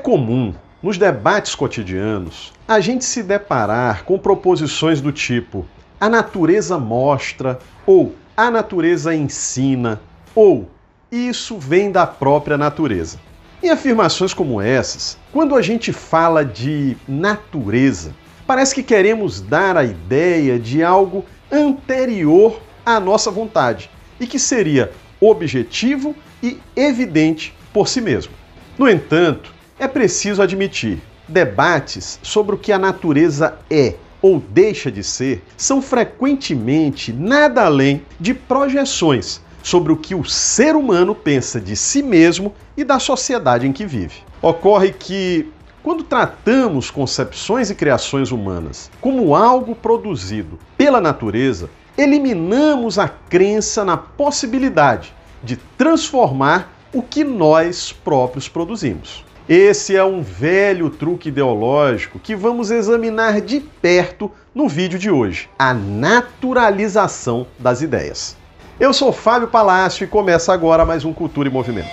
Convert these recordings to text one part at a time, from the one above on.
comum, nos debates cotidianos, a gente se deparar com proposições do tipo a natureza mostra, ou a natureza ensina, ou isso vem da própria natureza. Em afirmações como essas, quando a gente fala de natureza, parece que queremos dar a ideia de algo anterior à nossa vontade e que seria objetivo e evidente por si mesmo. No entanto, é preciso admitir, debates sobre o que a natureza é ou deixa de ser são frequentemente nada além de projeções sobre o que o ser humano pensa de si mesmo e da sociedade em que vive. Ocorre que, quando tratamos concepções e criações humanas como algo produzido pela natureza, eliminamos a crença na possibilidade de transformar o que nós próprios produzimos. Esse é um velho truque ideológico que vamos examinar de perto no vídeo de hoje: a naturalização das ideias. Eu sou Fábio Palácio e começa agora mais um Cultura e Movimento.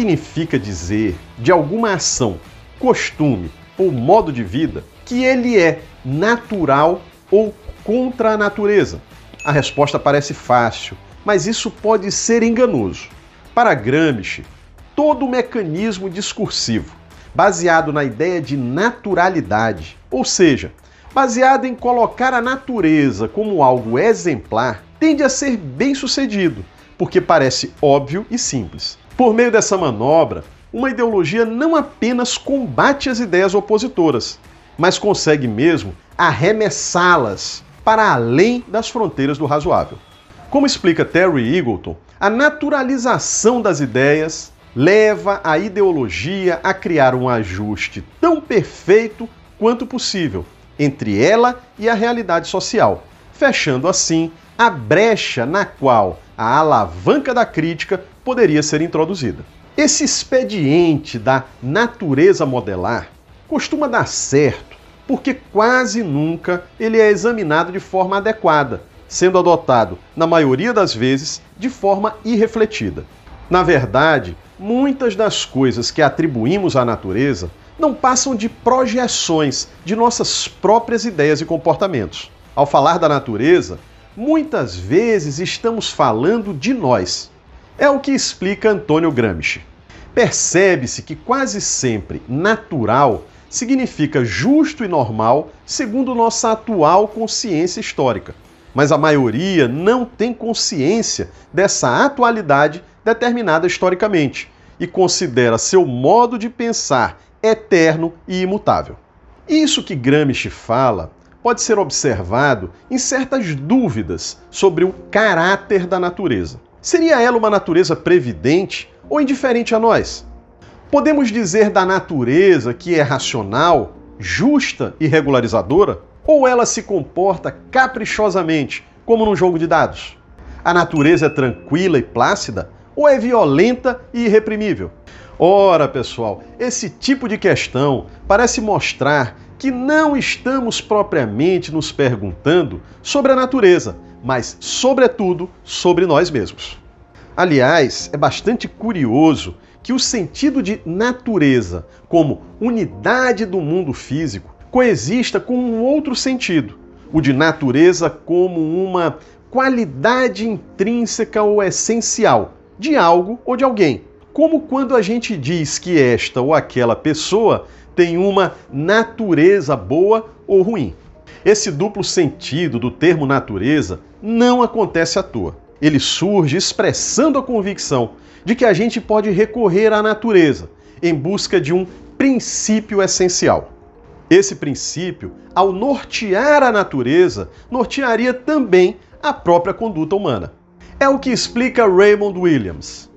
significa dizer de alguma ação, costume ou modo de vida que ele é natural ou contra a natureza? A resposta parece fácil, mas isso pode ser enganoso. Para Gramsci, todo o mecanismo discursivo, baseado na ideia de naturalidade, ou seja, baseado em colocar a natureza como algo exemplar, tende a ser bem sucedido, porque parece óbvio e simples. Por meio dessa manobra, uma ideologia não apenas combate as ideias opositoras, mas consegue mesmo arremessá-las para além das fronteiras do razoável. Como explica Terry Eagleton, a naturalização das ideias leva a ideologia a criar um ajuste tão perfeito quanto possível entre ela e a realidade social, fechando assim a brecha na qual a alavanca da crítica poderia ser introduzida. Esse expediente da natureza modelar costuma dar certo porque quase nunca ele é examinado de forma adequada, sendo adotado, na maioria das vezes, de forma irrefletida. Na verdade, muitas das coisas que atribuímos à natureza não passam de projeções de nossas próprias ideias e comportamentos. Ao falar da natureza, muitas vezes estamos falando de nós, é o que explica Antônio Gramsci. Percebe-se que quase sempre natural significa justo e normal segundo nossa atual consciência histórica. Mas a maioria não tem consciência dessa atualidade determinada historicamente e considera seu modo de pensar eterno e imutável. Isso que Gramsci fala pode ser observado em certas dúvidas sobre o caráter da natureza. Seria ela uma natureza previdente ou indiferente a nós? Podemos dizer da natureza que é racional, justa e regularizadora? Ou ela se comporta caprichosamente, como num jogo de dados? A natureza é tranquila e plácida? Ou é violenta e irreprimível? Ora, pessoal, esse tipo de questão parece mostrar que não estamos propriamente nos perguntando sobre a natureza, mas, sobretudo, sobre nós mesmos. Aliás, é bastante curioso que o sentido de natureza, como unidade do mundo físico, coexista com um outro sentido, o de natureza como uma qualidade intrínseca ou essencial de algo ou de alguém. Como quando a gente diz que esta ou aquela pessoa tem uma natureza boa ou ruim. Esse duplo sentido do termo natureza não acontece à toa. Ele surge expressando a convicção de que a gente pode recorrer à natureza em busca de um princípio essencial. Esse princípio, ao nortear a natureza, nortearia também a própria conduta humana. É o que explica Raymond Williams.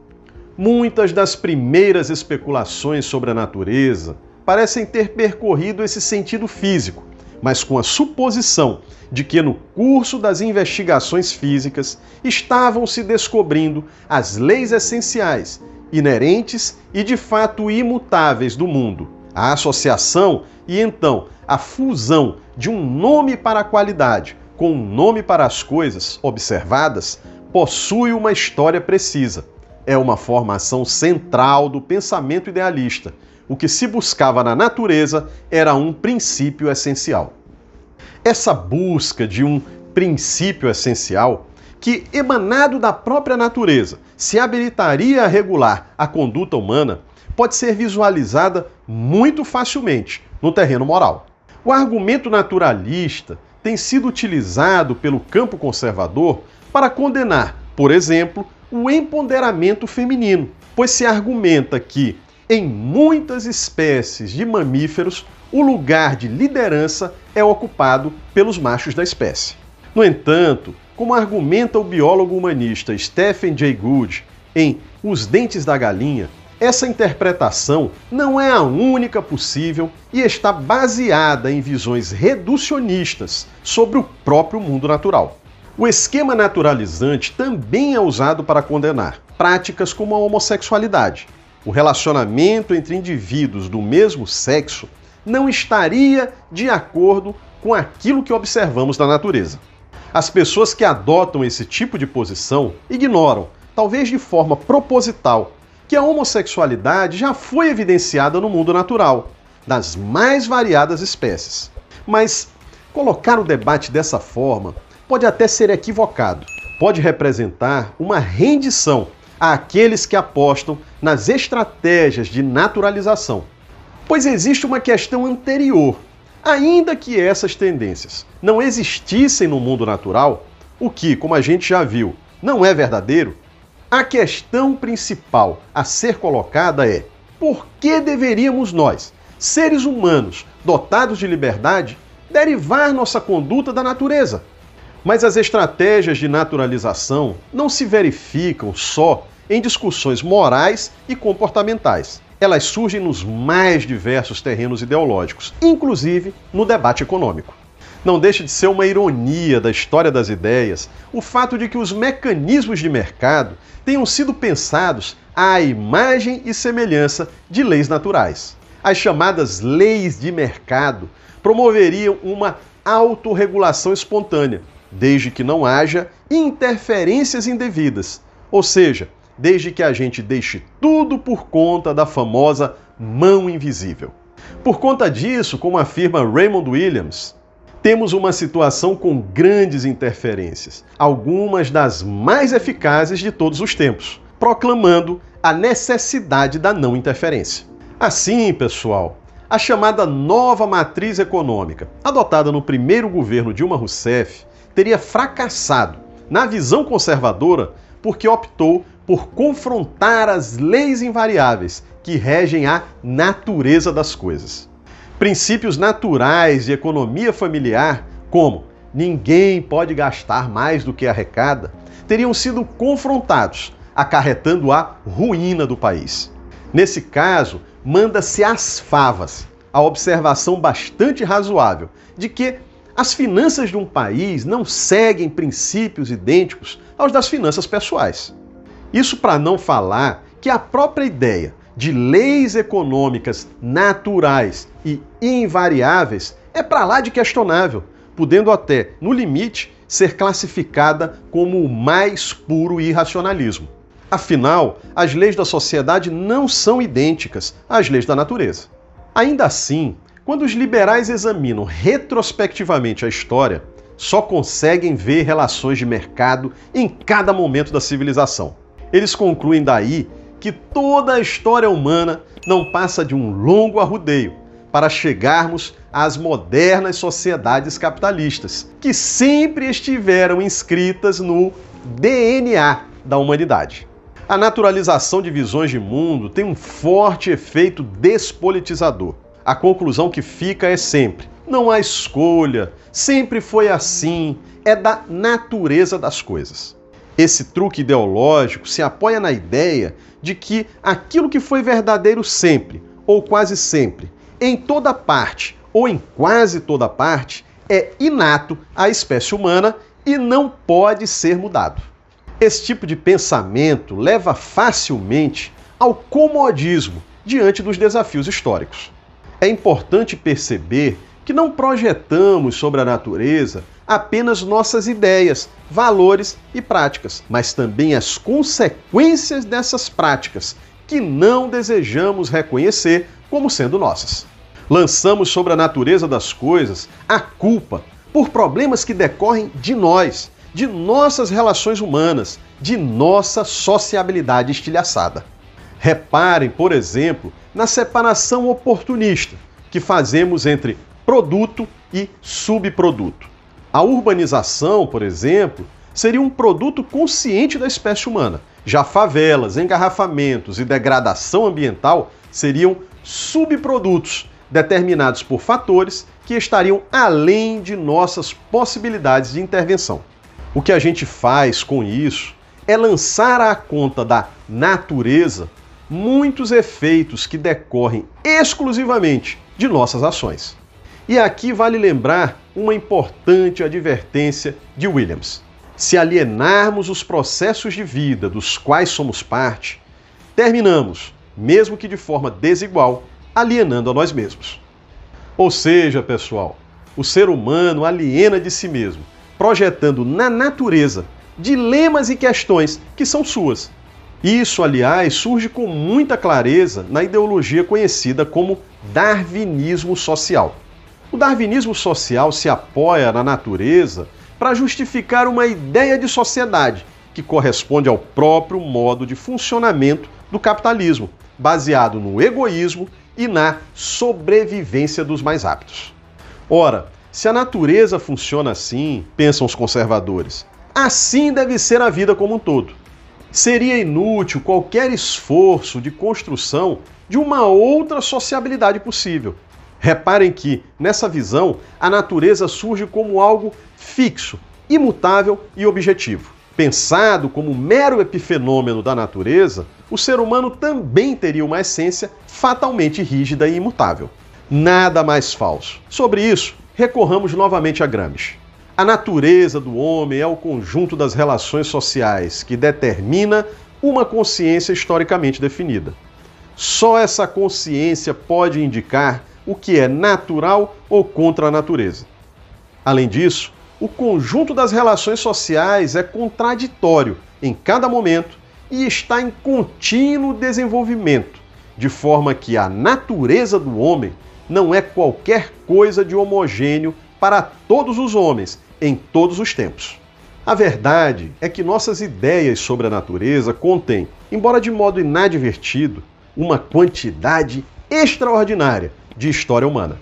Muitas das primeiras especulações sobre a natureza parecem ter percorrido esse sentido físico, mas com a suposição de que no curso das investigações físicas estavam se descobrindo as leis essenciais, inerentes e de fato imutáveis do mundo. A associação e então a fusão de um nome para a qualidade com um nome para as coisas observadas possui uma história precisa. É uma formação central do pensamento idealista o que se buscava na natureza era um princípio essencial. Essa busca de um princípio essencial, que emanado da própria natureza se habilitaria a regular a conduta humana, pode ser visualizada muito facilmente no terreno moral. O argumento naturalista tem sido utilizado pelo campo conservador para condenar, por exemplo, o empoderamento feminino, pois se argumenta que em muitas espécies de mamíferos, o lugar de liderança é ocupado pelos machos da espécie. No entanto, como argumenta o biólogo humanista Stephen Jay Gould em Os Dentes da Galinha, essa interpretação não é a única possível e está baseada em visões reducionistas sobre o próprio mundo natural. O esquema naturalizante também é usado para condenar práticas como a homossexualidade, o relacionamento entre indivíduos do mesmo sexo não estaria de acordo com aquilo que observamos na natureza. As pessoas que adotam esse tipo de posição ignoram, talvez de forma proposital, que a homossexualidade já foi evidenciada no mundo natural, das mais variadas espécies. Mas colocar o debate dessa forma pode até ser equivocado, pode representar uma rendição àqueles que apostam nas estratégias de naturalização. Pois existe uma questão anterior. Ainda que essas tendências não existissem no mundo natural, o que, como a gente já viu, não é verdadeiro, a questão principal a ser colocada é: por que deveríamos nós, seres humanos dotados de liberdade, derivar nossa conduta da natureza? Mas as estratégias de naturalização não se verificam só em discussões morais e comportamentais. Elas surgem nos mais diversos terrenos ideológicos, inclusive no debate econômico. Não deixa de ser uma ironia da história das ideias o fato de que os mecanismos de mercado tenham sido pensados à imagem e semelhança de leis naturais. As chamadas leis de mercado promoveriam uma autorregulação espontânea, desde que não haja interferências indevidas, ou seja, desde que a gente deixe tudo por conta da famosa mão invisível. Por conta disso, como afirma Raymond Williams, temos uma situação com grandes interferências, algumas das mais eficazes de todos os tempos, proclamando a necessidade da não interferência. Assim, pessoal, a chamada nova matriz econômica, adotada no primeiro governo Dilma Rousseff, teria fracassado na visão conservadora porque optou por confrontar as leis invariáveis que regem a natureza das coisas. Princípios naturais de economia familiar, como ninguém pode gastar mais do que arrecada, teriam sido confrontados, acarretando a ruína do país. Nesse caso, manda-se às favas a observação bastante razoável de que as finanças de um país não seguem princípios idênticos aos das finanças pessoais. Isso para não falar que a própria ideia de leis econômicas naturais e invariáveis é para lá de questionável, podendo até, no limite, ser classificada como o mais puro irracionalismo. Afinal, as leis da sociedade não são idênticas às leis da natureza. Ainda assim, quando os liberais examinam retrospectivamente a história, só conseguem ver relações de mercado em cada momento da civilização. Eles concluem daí que toda a história humana não passa de um longo arrudeio para chegarmos às modernas sociedades capitalistas, que sempre estiveram inscritas no DNA da humanidade. A naturalização de visões de mundo tem um forte efeito despolitizador. A conclusão que fica é sempre: não há escolha, sempre foi assim, é da natureza das coisas. Esse truque ideológico se apoia na ideia de que aquilo que foi verdadeiro sempre, ou quase sempre, em toda parte ou em quase toda parte, é inato à espécie humana e não pode ser mudado. Esse tipo de pensamento leva facilmente ao comodismo diante dos desafios históricos. É importante perceber que não projetamos sobre a natureza apenas nossas ideias, valores e práticas, mas também as consequências dessas práticas que não desejamos reconhecer como sendo nossas. Lançamos sobre a natureza das coisas a culpa por problemas que decorrem de nós, de nossas relações humanas, de nossa sociabilidade estilhaçada. Reparem, por exemplo, na separação oportunista que fazemos entre produto e subproduto. A urbanização, por exemplo, seria um produto consciente da espécie humana. Já favelas, engarrafamentos e degradação ambiental seriam subprodutos determinados por fatores que estariam além de nossas possibilidades de intervenção. O que a gente faz com isso é lançar à conta da natureza muitos efeitos que decorrem exclusivamente de nossas ações. E aqui vale lembrar uma importante advertência de Williams. Se alienarmos os processos de vida dos quais somos parte, terminamos, mesmo que de forma desigual, alienando a nós mesmos. Ou seja, pessoal, o ser humano aliena de si mesmo, projetando na natureza dilemas e questões que são suas. Isso, aliás, surge com muita clareza na ideologia conhecida como darwinismo social. O darwinismo social se apoia na natureza para justificar uma ideia de sociedade que corresponde ao próprio modo de funcionamento do capitalismo, baseado no egoísmo e na sobrevivência dos mais aptos. Ora, se a natureza funciona assim, pensam os conservadores, assim deve ser a vida como um todo. Seria inútil qualquer esforço de construção de uma outra sociabilidade possível, Reparem que, nessa visão, a natureza surge como algo fixo, imutável e objetivo. Pensado como mero epifenômeno da natureza, o ser humano também teria uma essência fatalmente rígida e imutável. Nada mais falso. Sobre isso, recorramos novamente a Gramsci. A natureza do homem é o conjunto das relações sociais que determina uma consciência historicamente definida. Só essa consciência pode indicar o que é natural ou contra a natureza. Além disso, o conjunto das relações sociais é contraditório em cada momento e está em contínuo desenvolvimento, de forma que a natureza do homem não é qualquer coisa de homogêneo para todos os homens em todos os tempos. A verdade é que nossas ideias sobre a natureza contêm, embora de modo inadvertido, uma quantidade extraordinária de história humana.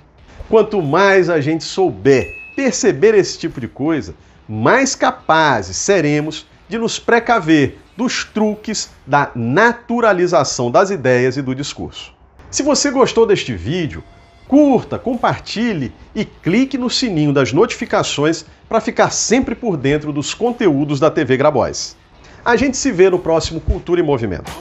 Quanto mais a gente souber perceber esse tipo de coisa, mais capazes seremos de nos precaver dos truques da naturalização das ideias e do discurso. Se você gostou deste vídeo, curta, compartilhe e clique no sininho das notificações para ficar sempre por dentro dos conteúdos da TV Grabois. A gente se vê no próximo Cultura e Movimento.